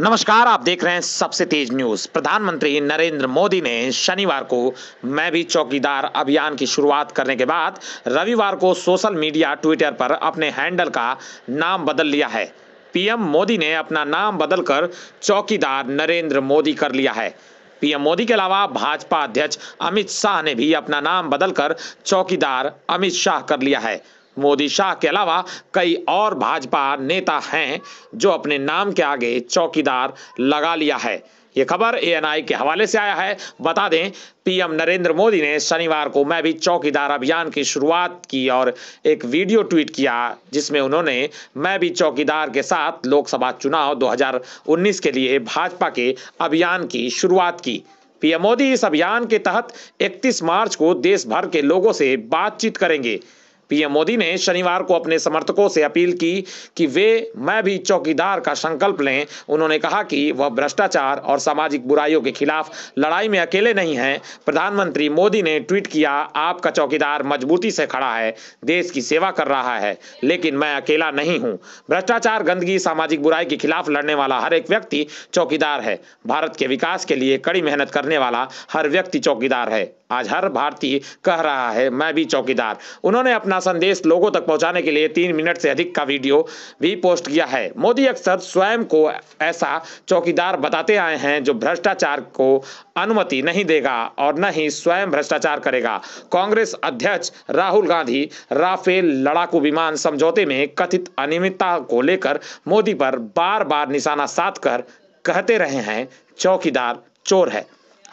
नमस्कार आप देख रहे हैं सबसे तेज न्यूज प्रधानमंत्री नरेंद्र मोदी ने शनिवार को मैं भी चौकीदार अभियान की शुरुआत करने के बाद रविवार को सोशल मीडिया ट्विटर पर अपने हैंडल का नाम बदल लिया है पीएम मोदी ने अपना नाम बदलकर चौकीदार नरेंद्र मोदी कर लिया है पीएम मोदी के अलावा भाजपा अध्यक्ष अमित शाह ने भी अपना नाम बदलकर चौकीदार अमित शाह कर लिया है मोदी शाह के अलावा कई और भाजपा नेता हैं जो अपने नाम के आगे चौकीदार लगा लिया है ये खबर एएनआई के हवाले से आया है बता दें पीएम नरेंद्र मोदी ने शनिवार को मैं भी चौकीदार अभियान की शुरुआत की और एक वीडियो ट्वीट किया जिसमें उन्होंने मैं भी चौकीदार के साथ लोकसभा चुनाव 2019 के लिए भाजपा के अभियान की शुरुआत की पीएम मोदी इस अभियान के तहत 31 मार्च को देश भर के लोगों से बातचीत करेंगे पीएम मोदी ने शनिवार को अपने समर्थकों से अपील की कि वे मैं भी चौकीदार का संकल्प लें उन्होंने कहा कि वह भ्रष्टाचार और सामाजिक बुराइयों के खिलाफ लड़ाई में अकेले नहीं हैं प्रधानमंत्री मोदी ने ट्वीट किया आपका चौकीदार मजबूती से खड़ा है देश की सेवा कर रहा है लेकिन मैं अकेला नहीं हूँ भ्रष्टाचार गंदगी सामाजिक बुराई के खिलाफ लड़ने वाला हर एक व्यक्ति चौकीदार है भारत के विकास के लिए कड़ी मेहनत करने वाला हर व्यक्ति चौकीदार है आज हर भारतीय कह रहा है मैं भी चौकीदार उन्होंने अपना अपना संदेश लोगों तक पहुंचाने के लिए तीन मिनट से अधिक का वीडियो भी पोस्ट किया है मोदी अक्सर स्वयं को ऐसा चौकीदार बताते आए हैं जो भ्रष्टाचार को अनुमति नहीं देगा और न ही स्वयं भ्रष्टाचार करेगा कांग्रेस अध्यक्ष राहुल गांधी राफेल लड़ाकू विमान समझौते में कथित अनियमितता को लेकर मोदी पर बार बार निशाना साध कर कहते रहे हैं चौकीदार चोर है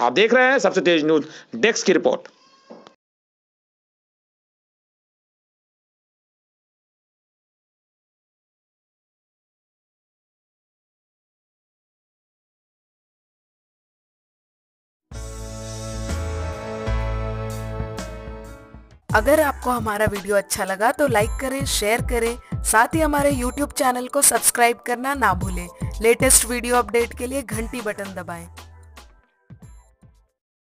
आप देख रहे हैं सबसे तेज न्यूज डेस्क की रिपोर्ट अगर आपको हमारा वीडियो अच्छा लगा तो लाइक करें शेयर करें साथ ही हमारे यूट्यूब चैनल को सब्सक्राइब करना ना भूलें लेटेस्ट वीडियो अपडेट के लिए घंटी बटन दबाएं